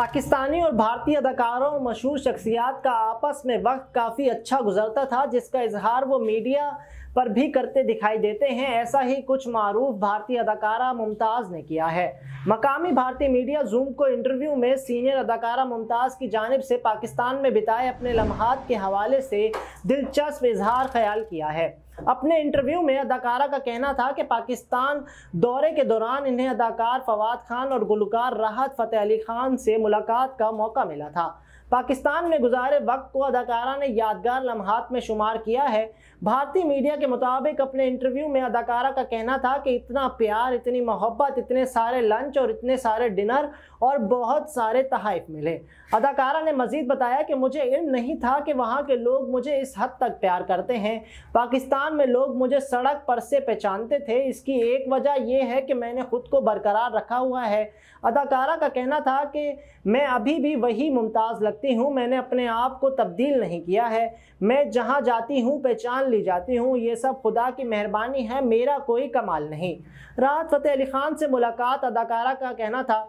पाकिस्तानी और भारतीय अदाकारों और मशहूर शख्सियात का आपस में वक्त काफ़ी अच्छा गुजरता था जिसका इजहार वो मीडिया पर भी करते दिखाई देते हैं ऐसा ही कुछ मरूफ भारतीय अदाकारा मुमताज़ ने किया है मकामी भारतीय मीडिया जूम को इंटरव्यू में सीनियर अदाकारा मुमताज़ की जानब से पाकिस्तान में बिताए अपने लम्हात के हवाले से दिलचस्प इजहार ख्याल किया है अपने इंटरव्यू में अदाकारा का कहना था कि पाकिस्तान दौरे के दौरान इन्हें अदाकार फवाद खान और गुलकार राहत फतेह अली खान से मुलाकात का मौका मिला था पाकिस्तान में गुजारे वक्त को अदाकारा ने यादगार लम्हात में शुमार किया है भारतीय मीडिया के मुताबिक अपने इंटरव्यू में अदाकारा का कहना था कि इतना प्यार इतनी मोहब्बत इतने सारे लंच और इतने सारे डिनर और बहुत सारे तहफ़ मिले अदाकारा ने मज़ीद बताया कि मुझे इल्म नहीं था कि वहाँ के लोग मुझे इस हद तक प्यार करते हैं पाकिस्तान में लोग मुझे सड़क पर से पहचानते थे इसकी एक वजह यह है कि मैंने ख़ुद को बरकरार रखा हुआ है अदाकारा का कहना था कि मैं अभी भी वही मुमताज़ लगता व्यक्ति हूँ मैंने अपने आप को तब्दील नहीं किया है मैं जहाँ जाती हूँ पहचान ली जाती हूँ ये सब खुदा की मेहरबानी है मेरा कोई कमाल नहीं राहत फ़तेह अली ख़ान से मुलाकात अदाकारा का कहना था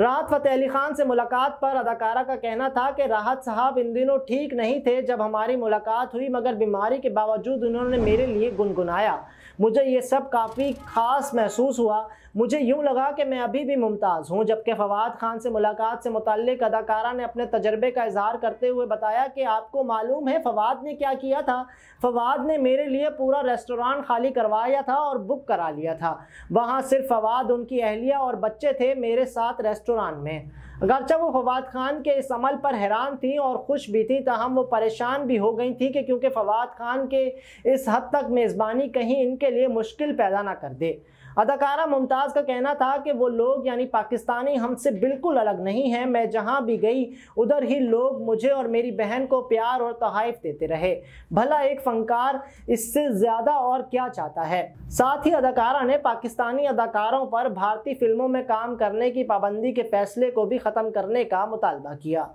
राहत फ़तेह अली ख़ान से मुलाकात पर अदाकारा का कहना था कि राहत साहब इन दिनों ठीक नहीं थे जब हमारी मुलाकात हुई मगर बीमारी के बावजूद उन्होंने मेरे लिए गुनगुनाया मुझे ये सब काफ़ी ख़ास महसूस हुआ मुझे यूं लगा कि मैं अभी भी मुमताज़ हूँ जबकि फवाद खान से मुलाकात से मुतक अदाकारा ने अपने तजर्बे का इजहार करते हुए बताया कि आपको मालूम है फवाद ने क्या किया था फवाद ने मेरे लिए पूरा रेस्टोरेंट खाली करवाया था और बुक करा लिया था वहाँ सिर्फ फवाद उनकी अहलिया और बच्चे थे मेरे साथ रेस्टोरेंट में अगरचा वो फवाद खान के इस अमल पर हैरान थी और खुश भी थी तहम वो परेशान भी हो गई थी कि क्योंकि फवाद खान के इस हद तक मेज़बानी कहीं इनके लिए मुश्किल पैदा ना कर दे अदाकारा मुमताज़ का कहना था कि वो लोग यानी पाकिस्तानी हमसे बिल्कुल अलग नहीं हैं मैं जहाँ भी गई उधर ही लोग मुझे और मेरी बहन को प्यार और तहफ़ देते रहे भला एक फ़नकार इससे ज़्यादा और क्या चाहता है साथ ही अदाकारा ने पाकिस्तानी अदाकारों पर भारतीय फिल्मों में काम करने की पाबंदी के फैसले को भी ख़त्म करने का मुतालबा किया